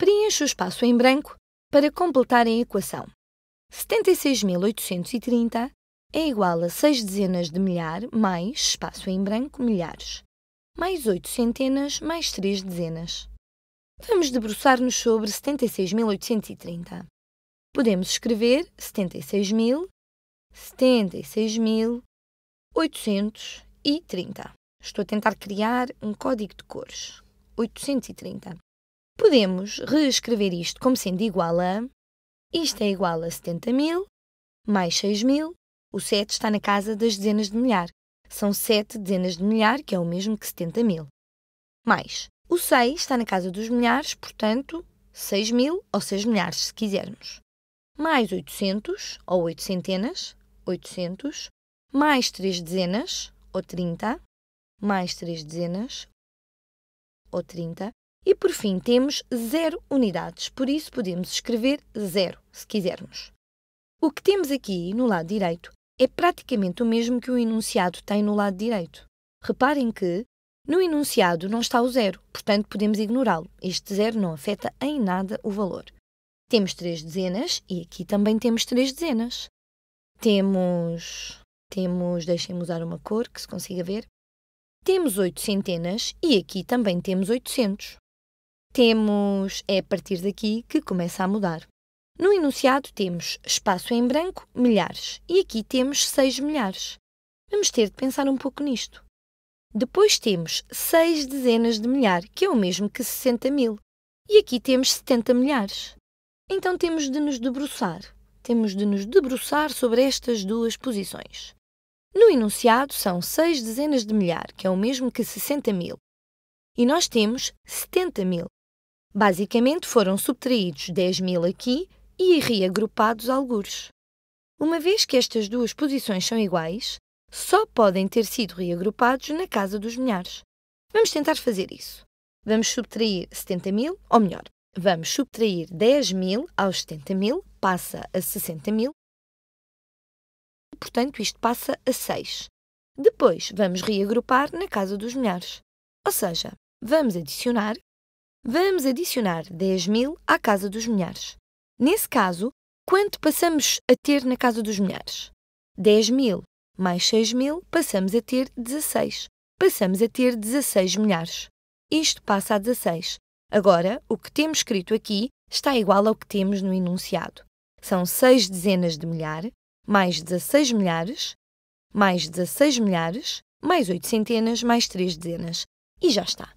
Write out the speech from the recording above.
Preencha o espaço em branco para completar a equação. 76.830 é igual a 6 dezenas de milhar mais, espaço em branco, milhares, mais 8 centenas mais 3 dezenas. Vamos debruçar-nos sobre 76.830. Podemos escrever 76.000, 76.830. Estou a tentar criar um código de cores. 830 podemos reescrever isto como sendo igual a. Isto é igual a 70 mil mais 6 mil. O 7 está na casa das dezenas de milhar. São 7 dezenas de milhar, que é o mesmo que 70 mil. Mais. O 6 está na casa dos milhares, portanto, 6 mil ou 6 milhares, se quisermos. Mais 800 ou 8 centenas, 800. Mais 3 dezenas, ou 30. Mais 3 dezenas, ou 30. E por fim, temos zero unidades, por isso podemos escrever zero, se quisermos. O que temos aqui no lado direito é praticamente o mesmo que o enunciado tem no lado direito. Reparem que no enunciado não está o zero, portanto podemos ignorá-lo. Este zero não afeta em nada o valor. Temos três dezenas e aqui também temos três dezenas. Temos. Temos. Deixem-me usar uma cor que se consiga ver. Temos oito centenas e aqui também temos 800 temos é a partir daqui que começa a mudar. No enunciado temos espaço em branco, milhares, e aqui temos 6 milhares. Vamos ter de pensar um pouco nisto. Depois temos 6 dezenas de milhar, que é o mesmo que 60 mil, e aqui temos 70 milhares. Então temos de nos debruçar. Temos de nos debruçar sobre estas duas posições. No enunciado são 6 dezenas de milhar, que é o mesmo que 60 mil, e nós temos 70 mil, Basicamente foram subtraídos 10 mil aqui e reagrupados algures. Uma vez que estas duas posições são iguais, só podem ter sido reagrupados na casa dos milhares. Vamos tentar fazer isso. Vamos subtrair 70 mil, ou melhor, vamos subtrair 10 mil aos 70 mil, passa a 60 mil, portanto isto passa a 6. Depois vamos reagrupar na casa dos milhares, ou seja, vamos adicionar vamos adicionar 10 mil à casa dos milhares. Nesse caso, quanto passamos a ter na casa dos milhares? 10 mil mais 6 mil passamos a ter 16. Passamos a ter 16 milhares. Isto passa a 16. Agora, o que temos escrito aqui está igual ao que temos no enunciado. São 6 dezenas de milhar, mais 16 milhares, mais 16 milhares, mais 8 centenas, mais 3 dezenas. E já está.